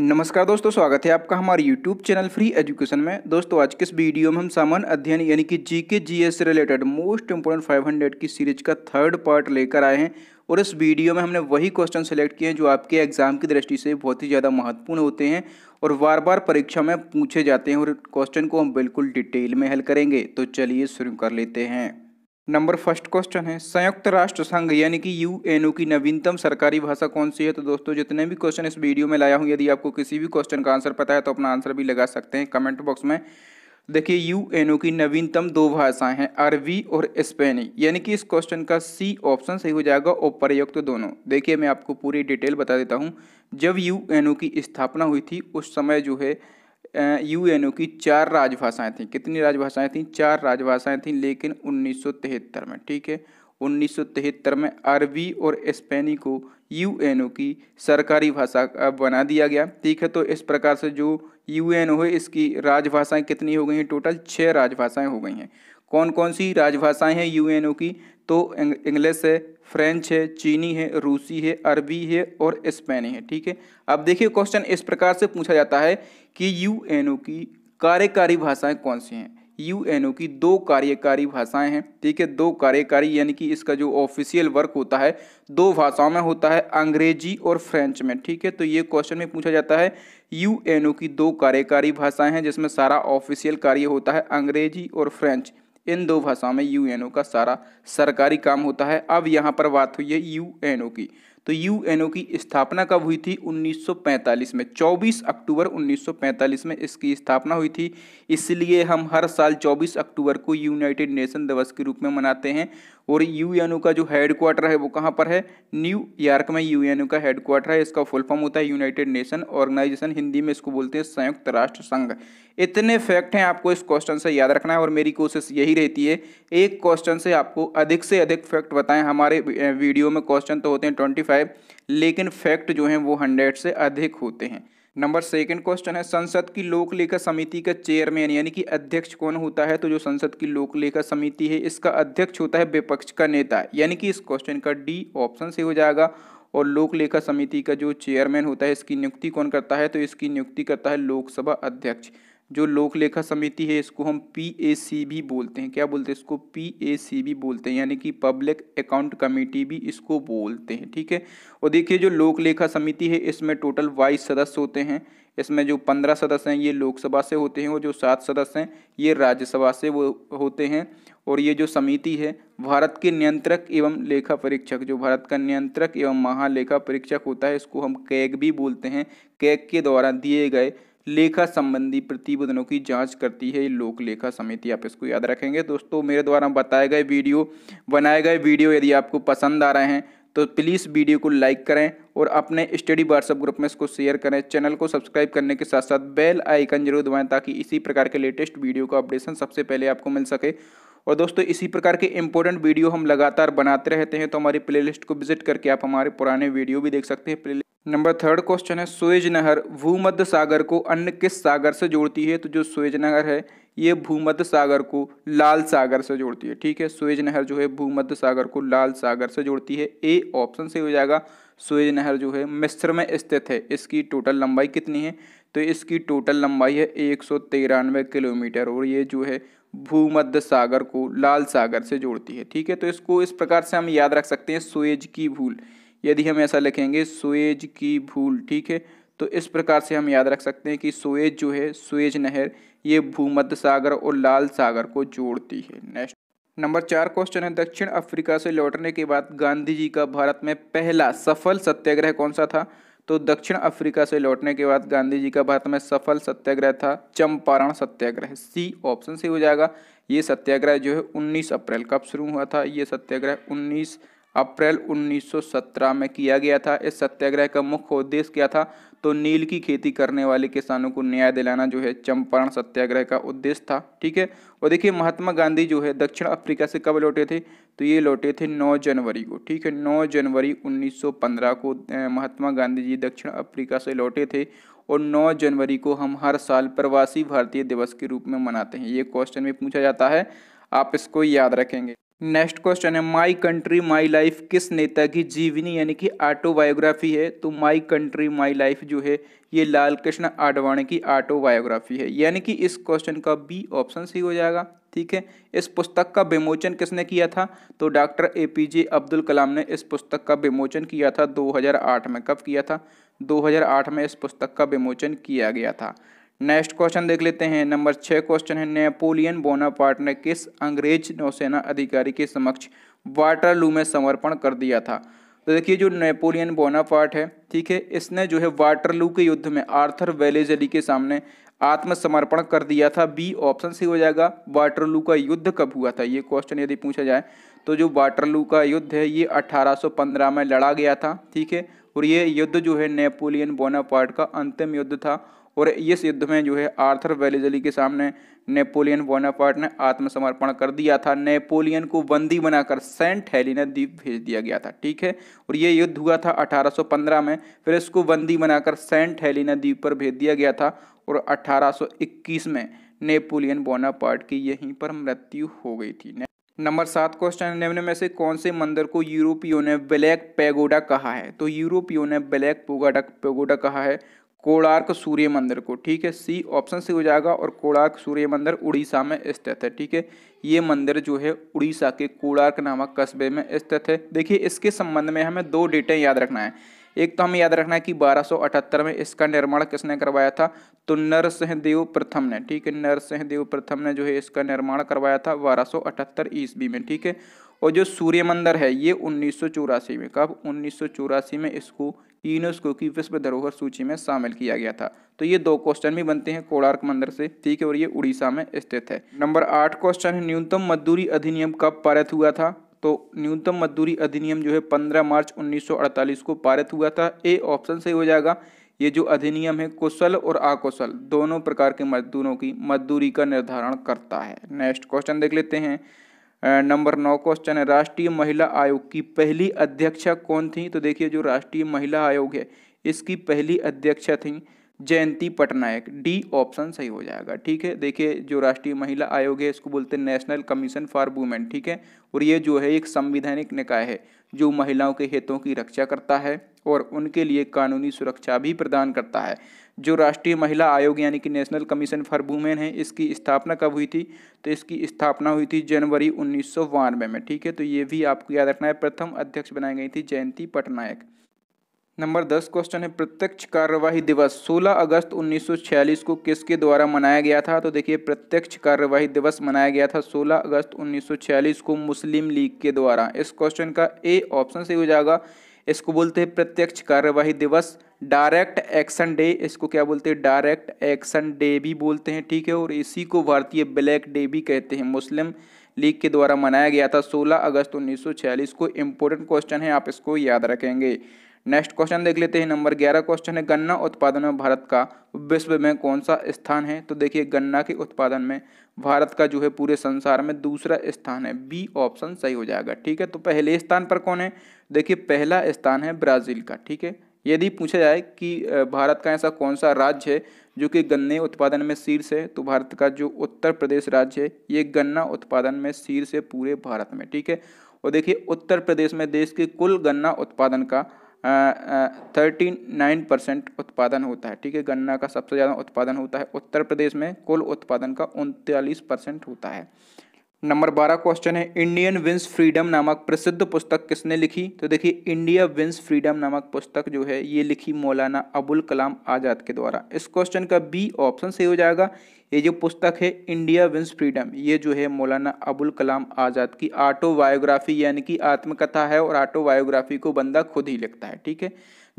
नमस्कार दोस्तों स्वागत है आपका हमारे YouTube चैनल फ्री एजुकेशन में दोस्तों आज के इस वीडियो में हम सामान्य अध्ययन यानी कि G K G related most important 500 की सीरीज का थर्ड पार्ट लेकर आए हैं और इस वीडियो में हमने वही क्वेश्चन सेलेक्ट किए हैं जो आपके एग्जाम की दृष्टि से बहुत ही ज़्यादा महत्वपूर्ण होते हैं और बार बार परीक्षा में पूछे जाते हैं और क्वेश्चन को हम बिल्कुल डिटेल में हल करेंगे तो चलिए शुरू कर लेते हैं नंबर फर्स्ट क्वेश्चन है संयुक्त राष्ट्र संघ यानी कि यूएनओ की नवीनतम सरकारी भाषा कौन सी है तो दोस्तों जितने भी क्वेश्चन इस वीडियो में लाया हूँ यदि आपको किसी भी क्वेश्चन का आंसर पता है तो अपना आंसर भी लगा सकते हैं कमेंट बॉक्स में देखिए यूएनओ की नवीनतम दो भाषाएं हैं अरबी और स्पेनी यानी कि इस क्वेश्चन का सी ऑप्शन सही हो जाएगा और प्रयुक्त तो दोनों देखिए मैं आपको पूरी डिटेल बता देता हूँ जब यू की स्थापना हुई थी उस समय जो है यूएनओ की चार राजभाषाएं थीं कितनी राजभाषाएं थीं चार राजभाषाएं थीं लेकिन 1973 में ठीक है 1973 में अरबी और स्पेनी को यूएनओ की सरकारी भाषा बना दिया गया ठीक है तो इस प्रकार से जो यूएनओ है इसकी राजभाषाएं कितनी हो गई हैं टोटल छः राजभाषाएं हो गई हैं कौन कौन सी राजभाषाएं हैं यूएनओ की तो इंग्लिश है फ्रेंच है चीनी है रूसी है अरबी है और स्पेनी है ठीक है अब देखिए क्वेश्चन इस प्रकार से पूछा जाता है कि यूएनओ की कार्यकारी भाषाएं कौन सी हैं यूएनओ की दो कार्यकारी भाषाएं हैं ठीक है दो कार्यकारी यानी कि इसका जो ऑफिशियल वर्क होता है दो भाषाओं में होता है अंग्रेजी और फ्रेंच में ठीक है तो ये क्वेश्चन में पूछा जाता है यूएनओ की दो कार्यकारी भाषाएं हैं जिसमें सारा ऑफिशियल कार्य होता है अंग्रेजी और फ्रेंच इन दो भाषाओं में यूएनओ का सारा सरकारी काम होता है अब यहाँ पर बात हुई है यूएनओ की तो यूएनओ की स्थापना कब हुई थी 1945 में 24 अक्टूबर 1945 में इसकी स्थापना हुई थी इसलिए हम हर साल 24 अक्टूबर को यूनाइटेड नेशन दिवस के रूप में मनाते हैं और यूएनओ का जो हेडक्वार्टर है वो कहाँ पर है न्यू यॉर्क में यूएनओ का हेडक्वार्टर है इसका फुल फॉर्म होता है यूनाइटेड नेशन ऑर्गेनाइजेशन हिंदी में इसको बोलते हैं संयुक्त राष्ट्र संघ इतने फैक्ट हैं आपको इस क्वेश्चन से याद रखना है और मेरी कोशिश यही रहती है एक क्वेश्चन से आपको अधिक से अधिक फैक्ट बताएं हमारे वीडियो में क्वेश्चन तो होते हैं ट्वेंटी है लेकिन फैक्ट जो हैं वो हंड्रेड से अधिक होते हैं नंबर सेकंड क्वेश्चन है संसद की लोक लेखा समिति का चेयरमैन यानी कि अध्यक्ष कौन होता है तो जो संसद की लोक लेखा समिति है इसका अध्यक्ष होता है विपक्ष का नेता यानी कि इस क्वेश्चन का डी ऑप्शन से हो जाएगा और लोक लेखा समिति का जो चेयरमैन होता है इसकी नियुक्ति कौन करता है तो इसकी नियुक्ति करता है लोकसभा अध्यक्ष जो लोक लेखा समिति है इसको हम पी ए सी भी बोलते हैं क्या बोलते हैं इसको पी ए सी भी बोलते हैं यानी कि पब्लिक अकाउंट कमेटी भी इसको बोलते हैं ठीक है और देखिए जो लोक लेखा समिति है इसमें टोटल बाईस सदस्य होते हैं इसमें जो पंद्रह सदस्य हैं ये लोकसभा से होते हैं और जो सात सदस्य हैं ये राज्यसभा से वो होते हैं और ये जो समिति है भारत के नियंत्रक एवं लेखा परीक्षक जो भारत का नियंत्रक एवं महालेखा परीक्षक होता है इसको हम कैग भी बोलते हैं कैग के द्वारा दिए गए लेखा संबंधी प्रतिवेदनों की जांच करती है लोक लेखा समिति आप इसको याद रखेंगे दोस्तों मेरे द्वारा बताए गए वीडियो बनाए गए वीडियो यदि आपको पसंद आ रहे हैं तो प्लीज़ वीडियो को लाइक करें और अपने स्टडी व्हाट्सएप ग्रुप में इसको शेयर करें चैनल को सब्सक्राइब करने के साथ साथ बेल आइकन जरूर दबाएं ताकि इसी प्रकार के लेटेस्ट वीडियो का अपडेशन सबसे पहले आपको मिल सके और दोस्तों इसी प्रकार के इंपॉर्टेंट वीडियो हम लगातार बनाते रहते हैं तो हमारी प्लेलिस्ट को विजिट करके आप हमारे पुराने वीडियो भी देख सकते हैं प्ले नंबर थर्ड क्वेश्चन है सुएज नहर भूमध्य सागर को अन्य किस सागर से जोड़ती है तो जो सुएज नहर है ये भूमध्य सागर को लाल सागर से जोड़ती है ठीक है सुएज नहर जो है भूमध्य सागर को लाल सागर से जोड़ती है ए ऑप्शन से हो जाएगा सुएज नहर जो है मिस्र में स्थित है इसकी टोटल लंबाई कितनी है तो इसकी टोटल लंबाई है एक किलोमीटर और ये जो है भूमध्य सागर को लाल सागर से जोड़ती है ठीक है तो इसको इस प्रकार से हम याद रख सकते हैं सुएज की भूल यदि हम ऐसा लिखेंगे सुएज की भूल ठीक है तो इस प्रकार से हम याद रख सकते हैं कि सुएज जो है सुएज नहर ये भूमध्य सागर और लाल सागर को जोड़ती है नेक्स्ट नंबर चार क्वेश्चन है दक्षिण अफ्रीका से लौटने के बाद गांधी जी का भारत में पहला सफल सत्याग्रह कौन सा था तो दक्षिण अफ्रीका से लौटने के बाद गांधी जी का भारत में सफल सत्याग्रह था चंपारण सत्याग्रह सी ऑप्शन से हो जाएगा ये सत्याग्रह जो है 19 अप्रैल कब शुरू हुआ था ये सत्याग्रह 19 अप्रैल 1917 में किया गया था इस सत्याग्रह का मुख्य उद्देश्य क्या था तो नील की खेती करने वाले किसानों को न्याय दिलाना जो है चंपारण सत्याग्रह का उद्देश्य था ठीक है और देखिए महात्मा गांधी जो है दक्षिण अफ्रीका से कब लौटे थे तो ये लौटे थे 9 जनवरी को ठीक है 9 जनवरी 1915 को महात्मा गांधी जी दक्षिण अफ्रीका से लौटे थे और 9 जनवरी को हम हर साल प्रवासी भारतीय दिवस के रूप में मनाते हैं ये क्वेश्चन में पूछा जाता है आप इसको याद रखेंगे नेक्स्ट क्वेश्चन है माय कंट्री माय लाइफ किस नेता की जीवनी यानी कि ऑटोबायोग्राफी है तो माय कंट्री माय लाइफ जो है ये लाल कृष्ण आडवाणी की ऑटोबायोग्राफी है यानी कि इस क्वेश्चन का बी ऑप्शन सी हो जाएगा ठीक है इस पुस्तक का विमोचन किसने किया था तो doctor A P J Abdul Kalam ने इस पुस्तक का विमोचन किया था दो में कब किया था दो में इस पुस्तक का विमोचन किया गया था नेक्स्ट क्वेश्चन देख लेते हैं नंबर छः क्वेश्चन है नेपोलियन बोनापार्ट ने किस अंग्रेज नौसेना अधिकारी के समक्ष वाटरलू में समर्पण कर दिया था तो देखिए जो नेपोलियन बोनापार्ट है ठीक है इसने जो है वाटरलू के युद्ध में आर्थर वेलेजली के सामने आत्मसमर्पण कर दिया था बी ऑप्शन सी हो जाएगा वाटरलू का युद्ध कब हुआ था ये क्वेश्चन यदि पूछा जाए तो जो वाटरलू का युद्ध है ये 1815 में लड़ा गया था ठीक है और ये युद्ध जो है नेपोलियन बोनापार्ट का अंतिम युद्ध था और इस युद्ध में जो है आर्थर वेलिजली के सामने नेपोलियन बोनापार्ट ने आत्मसमर्पण कर दिया था नेपोलियन को बंदी बनाकर सेंट हेलिना द्वीप भेज दिया गया था ठीक है और ये युद्ध हुआ था 1815 में फिर इसको बंदी बनाकर सेंट हेलिना द्वीप पर भेज दिया गया था और 1821 में नेपोलियन बोनापार्ट की यहीं पर मृत्यु हो गई थी नंबर सात क्वेश्चन निम्न में से कौन से मंदिर को यूरोपियों ने ब्लैक पैगोडा कहा है तो यूरोपियों ने ब्लैक पोगाडा कहा है कोणार्क सूर्य मंदिर को ठीक है सी ऑप्शन से हो जाएगा और कोणार्क सूर्य मंदिर उड़ीसा में स्थित है ठीक है ये मंदिर जो है उड़ीसा के कोणार्क नामक कस्बे में स्थित है देखिए इसके संबंध में हमें दो डेटें याद रखना है एक तो हमें याद रखना है कि 1278 में इसका निर्माण किसने करवाया था तो नरसिंहदेव प्रथम ने ठीक है नरसिंहदेव प्रथम ने जो है इसका निर्माण करवाया था 1278 ईस्वी में ठीक है और जो सूर्य मंदिर है ये उन्नीस में कब उन्नीस में इसको यूनेस्को की विश्व धरोहर सूची में शामिल किया गया था तो ये दो क्वेश्चन भी बनते हैं कोणार्क मंदिर से ठीक है और ये उड़ीसा में स्थित है नंबर आठ क्वेश्चन है न्यूनतम मजदूरी अधिनियम कब पारित हुआ था तो न्यूनतम मजदूरी अधिनियम जो है 15 मार्च 1948 को पारित हुआ था ए ऑप्शन सही हो जाएगा ये जो अधिनियम है कुशल और अकुशल दोनों प्रकार के मजदूरों की मजदूरी का निर्धारण करता है नेक्स्ट क्वेश्चन देख लेते हैं नंबर नौ क्वेश्चन है राष्ट्रीय महिला आयोग की पहली अध्यक्षा कौन थी तो देखिए जो राष्ट्रीय महिला आयोग है इसकी पहली अध्यक्षा थी जयंती पटनायक डी ऑप्शन सही हो जाएगा ठीक है देखिए जो राष्ट्रीय महिला आयोग है इसको बोलते हैं नेशनल कमीशन फॉर वुमेन ठीक है और ये जो है एक संविधानिक निकाय है जो महिलाओं के हितों की रक्षा करता है और उनके लिए कानूनी सुरक्षा भी प्रदान करता है जो राष्ट्रीय महिला आयोग यानी कि नेशनल कमीशन फॉर वुमेन है इसकी स्थापना कब हुई थी तो इसकी स्थापना हुई थी जनवरी उन्नीस में ठीक है तो ये भी आपको याद रखना है प्रथम अध्यक्ष बनाई गई थी जयंती पटनायक नंबर दस क्वेश्चन है प्रत्यक्ष कार्यवाही दिवस 16 अगस्त 1946 को किसके द्वारा मनाया गया था तो देखिए प्रत्यक्ष कार्यवाही दिवस मनाया गया था 16 अगस्त 1946 को मुस्लिम लीग के द्वारा इस क्वेश्चन का ए ऑप्शन सही हो जाएगा इसको बोलते हैं प्रत्यक्ष कार्यवाही दिवस डायरेक्ट एक्शन डे इसको क्या बोलते हैं डायरेक्ट एक्शन डे भी बोलते हैं ठीक है और इसी को भारतीय ब्लैक डे भी कहते हैं मुस्लिम लीग के द्वारा मनाया गया था 16 अगस्त 1946 को इम्पोर्टेंट क्वेश्चन है आप इसको याद रखेंगे नेक्स्ट क्वेश्चन देख लेते हैं नंबर ग्यारह क्वेश्चन है गन्ना उत्पादन में भारत का विश्व में कौन सा स्थान है तो देखिए गन्ना के उत्पादन में भारत का जो है पूरे संसार में दूसरा स्थान है बी ऑप्शन सही हो जाएगा ठीक है तो पहले स्थान पर कौन है देखिए पहला स्थान है ब्राज़ील का ठीक है यदि पूछा जाए कि भारत का ऐसा कौन सा राज्य है जो कि गन्ने उत्पादन में शीर्ष है तो भारत का जो उत्तर प्रदेश राज्य है ये गन्ना उत्पादन में शीर्ष है पूरे भारत में ठीक है और देखिए उत्तर प्रदेश में देश के कुल गन्ना उत्पादन का थर्टी नाइन परसेंट उत्पादन होता है ठीक है गन्ना का सबसे ज़्यादा उत्पादन होता है उत्तर प्रदेश में कुल उत्पादन का उनतालीस परसेंट होता है नंबर बारह क्वेश्चन है इंडियन विंस फ्रीडम नामक प्रसिद्ध पुस्तक किसने लिखी तो देखिए इंडिया विंस फ्रीडम नामक पुस्तक जो है ये लिखी मौलाना अबुल कलाम आज़ाद के द्वारा इस क्वेश्चन का बी ऑप्शन सही हो जाएगा ये जो पुस्तक है इंडिया विंस फ्रीडम ये जो है मौलाना अबुल कलाम आज़ाद की ऑटोबायोग्राफी यानी कि आत्मकथा है और ऑटोबायोग्राफी को बंदा खुद ही लिखता है ठीक है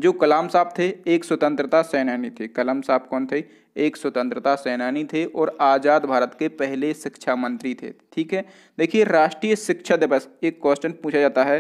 जो कलाम साहब थे एक स्वतंत्रता सेनानी थे कलाम साहब कौन थे एक स्वतंत्रता सेनानी थे और आज़ाद भारत के पहले शिक्षा मंत्री थे ठीक है देखिए राष्ट्रीय शिक्षा दिवस एक क्वेश्चन पूछा जाता है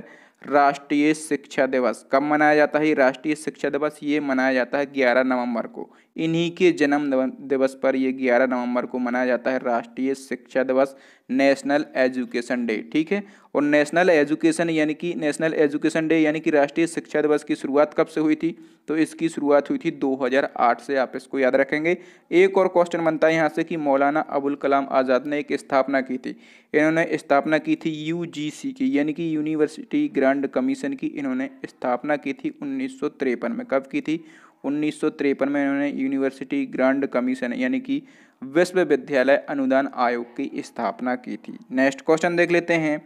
राष्ट्रीय शिक्षा दिवस कब मनाया जाता है राष्ट्रीय शिक्षा दिवस ये मनाया जाता है ग्यारह नवंबर को इन्हीं के जन्म दिवस पर ये 11 नवंबर को मनाया जाता है राष्ट्रीय शिक्षा दिवस नेशनल एजुकेशन डे ठीक है और नेशनल एजुकेशन यानी कि नेशनल एजुकेशन डे यानी कि राष्ट्रीय शिक्षा दिवस की शुरुआत कब से हुई थी तो इसकी शुरुआत हुई थी 2008 से आप इसको याद रखेंगे एक और क्वेश्चन बनता है यहाँ से कि मौलाना अबुल कलाम आज़ाद ने एक स्थापना की थी इन्होंने स्थापना की थी यू की यानी कि यूनिवर्सिटी ग्रांड कमीशन की इन्होंने स्थापना की थी उन्नीस में कब की थी उन्नीस में इन्होंने यूनिवर्सिटी ग्रांड कमीशन यानी कि विश्वविद्यालय अनुदान आयोग की स्थापना की थी नेक्स्ट क्वेश्चन देख लेते हैं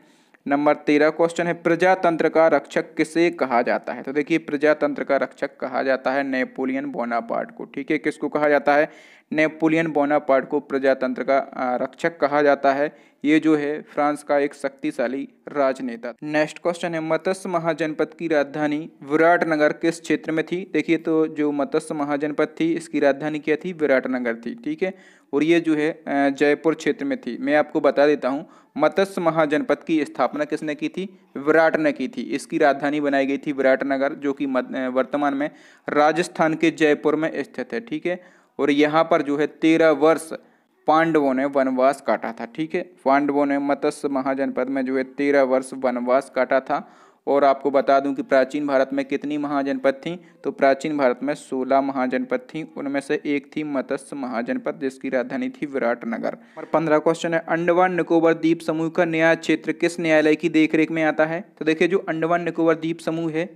नंबर तेरह क्वेश्चन है प्रजातंत्र का रक्षक किसे कहा जाता है तो देखिए प्रजातंत्र का रक्षक कहा जाता है नेपोलियन बोनापार्ट को ठीक है किसको कहा जाता है नेपोलियन बोनापार्ट को प्रजातंत्र का रक्षक कहा जाता है ये जो है फ्रांस का एक शक्तिशाली राजनेता नेक्स्ट क्वेश्चन है मत्स्य महाजनपद की राजधानी विराटनगर किस क्षेत्र में थी देखिए तो जो मत्स्य महाजनपद थी इसकी राजधानी क्या थी विराटनगर थी ठीक है और ये जो है जयपुर क्षेत्र में थी मैं आपको बता देता हूँ मत्स्य महाजनपद की स्थापना किसने की थी विराट ने की थी इसकी राजधानी बनाई गई थी विराट नगर जो कि वर्तमान में राजस्थान के जयपुर में स्थित है ठीक है और यहाँ पर जो है तेरह वर्ष पांडवों ने वनवास काटा था ठीक है पांडवों ने मत्स्य महाजनपद में जो है तेरह वर्ष वनवास काटा था और आपको बता दूं कि प्राचीन भारत में कितनी महाजनपद थीं तो प्राचीन भारत में 16 महाजनपद थीं उनमें से एक थी मत्स्य महाजनपद जिसकी राजधानी थी विराट नगर और पंद्रह क्वेश्चन है अंडमान निकोबर द्वीप समूह का न्याय क्षेत्र किस न्यायालय की देखरेख में आता है तो देखिये जो अंडमान निकोबर द्वीप समूह है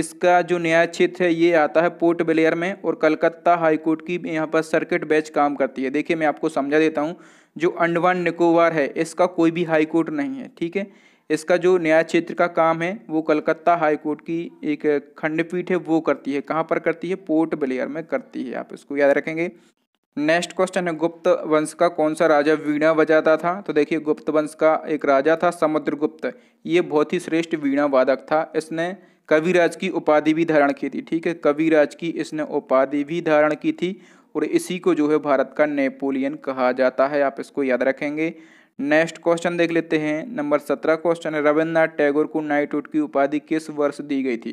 इसका जो न्याय क्षेत्र है ये आता है पोर्ट ब्लेयर में और कलकत्ता हाईकोर्ट की यहाँ पर सर्किट बेंच काम करती है देखिए मैं आपको समझा देता हूँ जो अंडमान निकोबार है इसका कोई भी हाईकोर्ट नहीं है ठीक है इसका जो न्याय क्षेत्र का काम है वो कलकत्ता हाईकोर्ट की एक खंडपीठ है वो करती है कहाँ पर करती है पोर्ट ब्लेयर में करती है आप इसको याद रखेंगे नेक्स्ट क्वेश्चन है गुप्त वंश का कौन सा राजा वीणा बजाता था तो देखिए गुप्त वंश का एक राजा था समुद्रगुप्त ये बहुत ही श्रेष्ठ वीणा वादक था इसने कविराज की उपाधि भी धारण की थी ठीक है कविराज की इसने उपाधि भी धारण की थी और इसी को जो है भारत का नेपोलियन कहा जाता है आप इसको याद रखेंगे नेक्स्ट क्वेश्चन देख लेते हैं नंबर सत्रह क्वेश्चन है रविन्द्रनाथ टैगोर को नाइटहुड की उपाधि किस वर्ष दी गई थी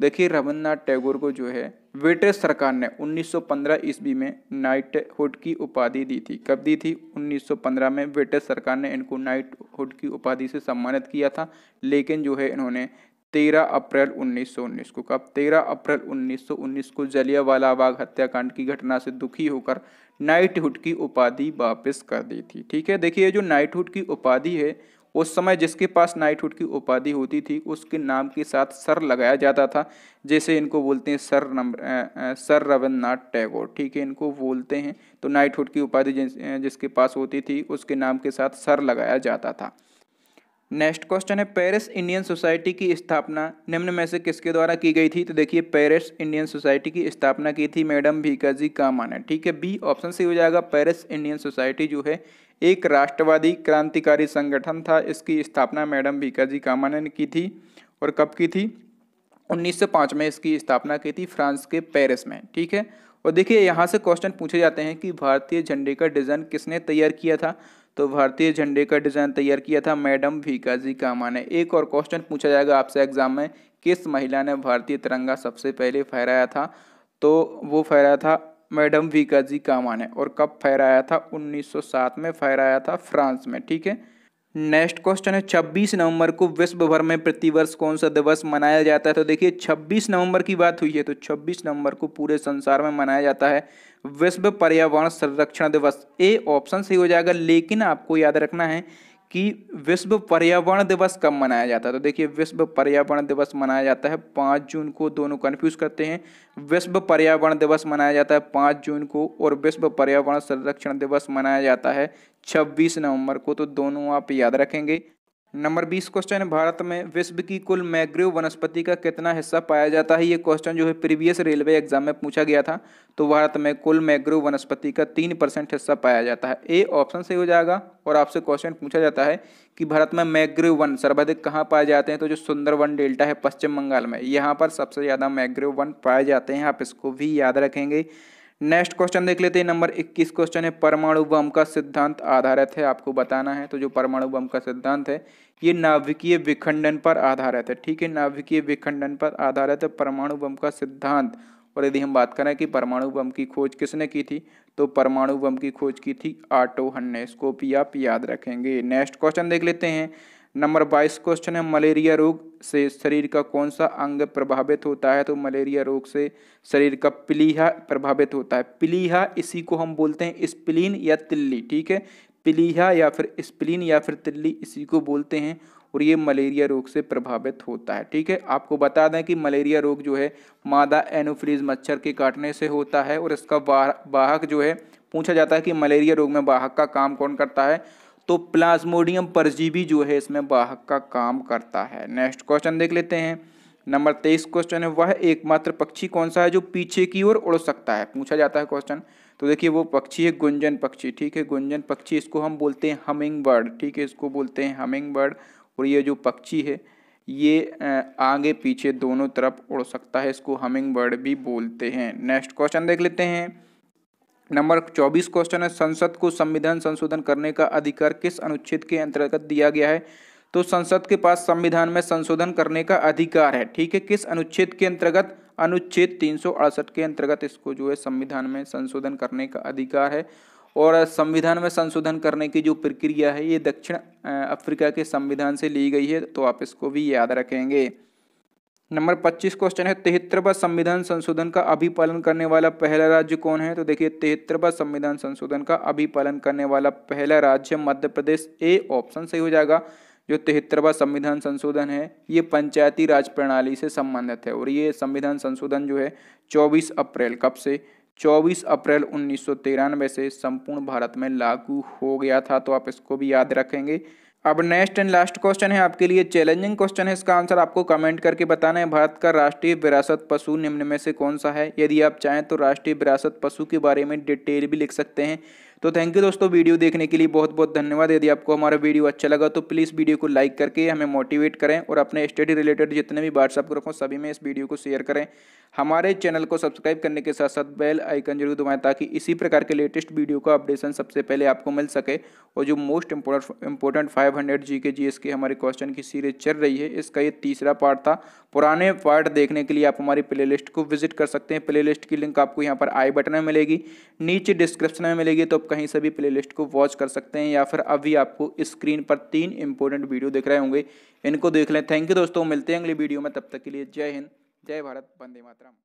देखिए रविन्द्रनाथ टैगोर को जो है ब्रिटिश सरकार ने 1915 ईस्वी में नाइटहुड की उपाधि दी थी कब दी थी 1915 में ब्रिटिश सरकार ने इनको नाइटहुड की उपाधि से सम्मानित किया था लेकिन जो है इन्होंने 13 अप्रैल 1919 को कब 13 अप्रैल 1919 को जलियावाला बाग हत्याकांड की घटना से दुखी होकर नाइटहुड की उपाधि वापस कर दी थी ठीक है देखिए जो नाइटहुड की उपाधि है उस समय जिसके पास नाइटहुड की उपाधि होती थी उसके नाम के साथ सर लगाया जाता था जैसे इनको बोलते हैं sir number sir Rabindranath Tagore ठीक है इनको बोलते हैं तो नाइटहुड की उपाधि जिस, जिसके पास होती थी उसके नाम के साथ सर लगाया जाता था नेक्स्ट क्वेश्चन है पेरिस इंडियन सोसाइटी की स्थापना निम्न में से किसके द्वारा की गई थी तो देखिए पेरिस इंडियन सोसाइटी की स्थापना की थी मैडम भीकाजी कामा ने ठीक है बी ऑप्शन सी हो जाएगा पेरिस इंडियन सोसाइटी जो है एक राष्ट्रवादी क्रांतिकारी संगठन था इसकी स्थापना मैडम भीकाजी कामा ने की थी और कब की थी 1905 में इसकी स्थापना की थी फ्रांस के पेरिस में ठीक है और देखिए यहाँ से क्वेश्चन पूछे जाते हैं कि भारतीय झंडे का डिज़ाइन किसने तैयार किया था तो भारतीय झंडे का डिजाइन तैयार किया था मैडम भीकाजी कामा ने एक और क्वेश्चन पूछा जाएगा आपसे एग्जाम में किस महिला ने भारतीय तिरंगा सबसे पहले फहराया था तो वो फहराया था मैडम जी कामा ने और कब फहराया था 1907 में फहराया था फ्रांस में ठीक है नेक्स्ट क्वेश्चन है छब्बीस नवंबर को विश्व भर में प्रतिवर्ष कौन सा दिवस मनाया जाता है तो देखिए छब्बीस नवंबर की बात हुई है तो छब्बीस नवंबर को पूरे संसार में मनाया जाता है विश्व पर्यावरण संरक्षण दिवस ए ऑप्शन सही हो जाएगा लेकिन आपको याद रखना है कि विश्व पर्यावरण दिवस कब मनाया जाता है तो देखिए विश्व पर्यावरण दिवस मनाया जाता है पाँच जून को दोनों कन्फ्यूज करते हैं विश्व पर्यावरण दिवस मनाया जाता है पाँच जून को और विश्व पर्यावरण संरक्षण दिवस मनाया जाता है छब्बीस नवंबर को तो दोनों आप याद रखेंगे नंबर बीस क्वेश्चन भारत में विश्व की कुल मैग्रोव वनस्पति का कितना हिस्सा पाया जाता है ये क्वेश्चन जो है प्रीवियस रेलवे एग्जाम में पूछा गया था तो भारत में कुल मैग्रोव वनस्पति का तीन परसेंट हिस्सा पाया जाता है ए ऑप्शन सही हो जाएगा और आपसे क्वेश्चन पूछा जाता है कि भारत में मैग्रोव वन सर्वाधिक कहाँ पाए जाते हैं तो जो सुंदर डेल्टा है पश्चिम बंगाल में यहाँ पर सबसे ज़्यादा मैग्रेव वन पाए जाते हैं आप इसको भी याद रखेंगे नेक्स्ट क्वेश्चन देख लेते हैं नंबर 21 क्वेश्चन है परमाणु बम का सिद्धांत आधारित है आपको बताना है तो जो परमाणु बम का सिद्धांत है ये नाभिकीय विखंडन पर आधारित है ठीक है नाभिकीय विखंडन पर आधारित है परमाणु बम का सिद्धांत और यदि हम बात करें कि परमाणु बम की खोज किसने की थी तो परमाणु बम की खोज की थी आटो ने इसको भी आप याद रखेंगे नेक्स्ट क्वेश्चन देख लेते हैं नंबर बाईस क्वेश्चन है मलेरिया रोग से शरीर का कौन सा अंग प्रभावित होता है तो मलेरिया रोग से शरीर का पिलीहा प्रभावित होता है पिलीहा इसी को हम बोलते हैं स्प्लीन या तिल्ली ठीक है पिलीहा या फिर स्प्लीन या फिर तिल्ली इसी को बोलते हैं और ये मलेरिया रोग से प्रभावित होता है ठीक है आपको बता दें कि मलेरिया रोग जो है मादा एनोफ्रीज मच्छर के काटने से होता है और इसका वाहक जो है पूछा जाता है कि मलेरिया रोग में वाहक का काम कौन करता है तो प्लाज्मोडियम परजीवी जो है इसमें वाहक का काम करता है नेक्स्ट क्वेश्चन देख लेते हैं नंबर तेईस क्वेश्चन है वह एकमात्र पक्षी कौन सा है जो पीछे की ओर उड़ सकता है पूछा जाता है क्वेश्चन तो देखिए वो पक्षी है गुंजन पक्षी ठीक है गुंजन पक्षी इसको हम बोलते हैं हमिंग बर्ड ठीक है इसको बोलते हैं हमिंग बर्ड और ये जो पक्षी है ये आगे पीछे दोनों तरफ उड़ सकता है इसको हमिंग बर्ड भी बोलते हैं नेक्स्ट क्वेश्चन देख लेते हैं नंबर चौबीस क्वेश्चन है संसद को संविधान संशोधन करने का अधिकार किस अनुच्छेद के अंतर्गत दिया गया है तो संसद के पास संविधान में संशोधन करने का अधिकार है ठीक है किस अनुच्छेद के अंतर्गत अनुच्छेद तीन के अंतर्गत इसको जो है संविधान में संशोधन करने का अधिकार है और संविधान में संशोधन करने की जो प्रक्रिया है ये दक्षिण अफ्रीका के संविधान से ली गई है तो आप इसको भी याद रखेंगे नंबर 25 क्वेश्चन है तिहत्तरवा संविधान संशोधन का अभिपालन करने वाला पहला राज्य कौन है तो देखिए तिहत्तरवा संविधान संशोधन का अभिपालन करने वाला पहला राज्य मध्य प्रदेश ए ऑप्शन सही हो जाएगा जो तिहत्तरवा संविधान संशोधन है ये पंचायती राज प्रणाली से संबंधित है और ये संविधान संशोधन जो है चौबीस अप्रैल कब से चौबीस अप्रैल उन्नीस से संपूर्ण भारत में लागू हो गया था तो आप इसको भी याद रखेंगे अब नेक्स्ट एंड लास्ट क्वेश्चन है आपके लिए चैलेंजिंग क्वेश्चन है इसका आंसर आपको कमेंट करके बताना है भारत का राष्ट्रीय विरासत पशु निम्न में से कौन सा है यदि आप चाहें तो राष्ट्रीय विरासत पशु के बारे में डिटेल भी लिख सकते हैं तो थैंक यू दोस्तों वीडियो देखने के लिए बहुत बहुत धन्यवाद यदि आपको हमारा वीडियो अच्छा लगा तो प्लीज़ वीडियो को लाइक करके हमें मोटिवेट करें और अपने स्टडी रिलेटेड जितने भी व्हाट्सअप ग्रुप हों सभी में इस वीडियो को शेयर करें हमारे चैनल को सब्सक्राइब करने के साथ साथ बेल आइकन जरूर दबाएं ताकि इसी प्रकार के लेटेस्ट वीडियो का अपडेशन सबसे पहले आपको मिल सके और जो most important important five hundred G K G S के हमारे क्वेश्चन की सीरीज चल रही है इसका ये तीसरा पार्ट था पुराने पार्ट देखने के लिए आप हमारी प्ले लिस्ट को विजिट कर सकते हैं प्ले लिस्ट की लिंक आपको यहाँ पर आई बटन में मिलेगी नीचे डिस्क्रिप्शन में मिलेगी तो आप कहीं से भी प्ले लिस्ट को वॉच कर सकते हैं या फिर अभी आपको स्क्रीन पर तीन इंपॉर्टेंट वीडियो दिख रहे होंगे इनको देख लें थैंक यू दोस्तों मिलते हैं अगली वीडियो में तब तक के लिए जय हिंद जय भारत वंदे मातरम